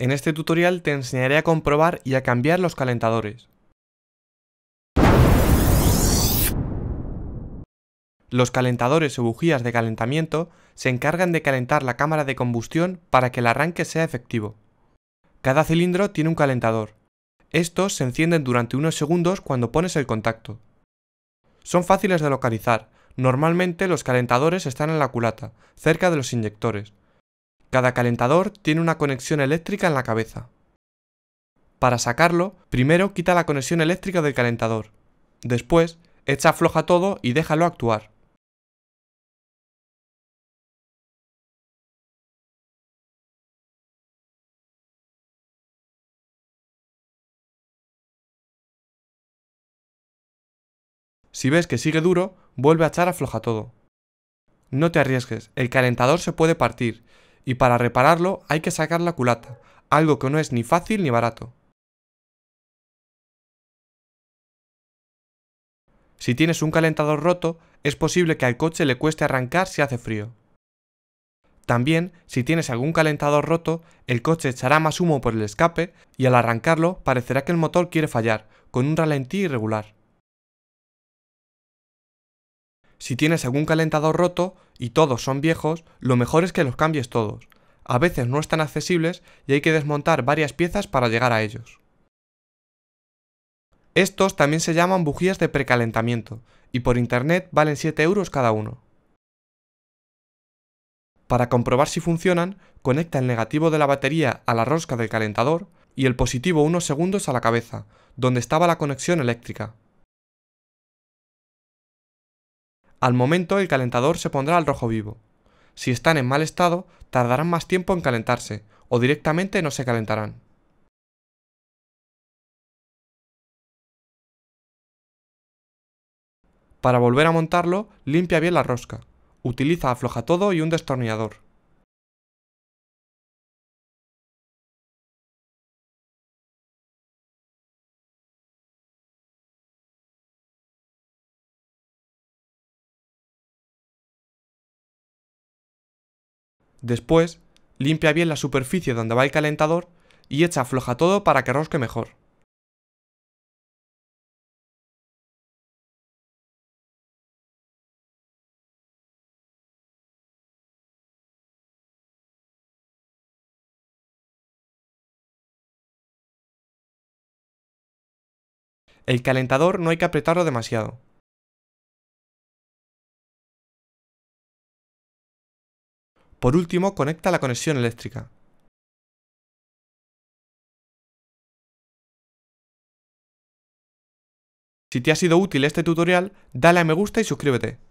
En este tutorial te enseñaré a comprobar y a cambiar los calentadores. Los calentadores o bujías de calentamiento se encargan de calentar la cámara de combustión para que el arranque sea efectivo. Cada cilindro tiene un calentador. Estos se encienden durante unos segundos cuando pones el contacto. Son fáciles de localizar. Normalmente los calentadores están en la culata, cerca de los inyectores. Cada calentador tiene una conexión eléctrica en la cabeza. Para sacarlo, primero quita la conexión eléctrica del calentador. Después, echa afloja todo y déjalo actuar. Si ves que sigue duro, vuelve a echar afloja todo. No te arriesgues, el calentador se puede partir y para repararlo hay que sacar la culata, algo que no es ni fácil ni barato. Si tienes un calentador roto, es posible que al coche le cueste arrancar si hace frío. También, si tienes algún calentador roto, el coche echará más humo por el escape y al arrancarlo parecerá que el motor quiere fallar, con un ralentí irregular. Si tienes algún calentador roto y todos son viejos, lo mejor es que los cambies todos. A veces no están accesibles y hay que desmontar varias piezas para llegar a ellos. Estos también se llaman bujías de precalentamiento y por internet valen 7 euros cada uno. Para comprobar si funcionan, conecta el negativo de la batería a la rosca del calentador y el positivo unos segundos a la cabeza, donde estaba la conexión eléctrica. Al momento el calentador se pondrá al rojo vivo. Si están en mal estado, tardarán más tiempo en calentarse, o directamente no se calentarán. Para volver a montarlo, limpia bien la rosca. Utiliza afloja todo y un destornillador. Después, limpia bien la superficie donde va el calentador y echa afloja todo para que rosque mejor. El calentador no hay que apretarlo demasiado, Por último, conecta la conexión eléctrica. Si te ha sido útil este tutorial, dale a me gusta y suscríbete.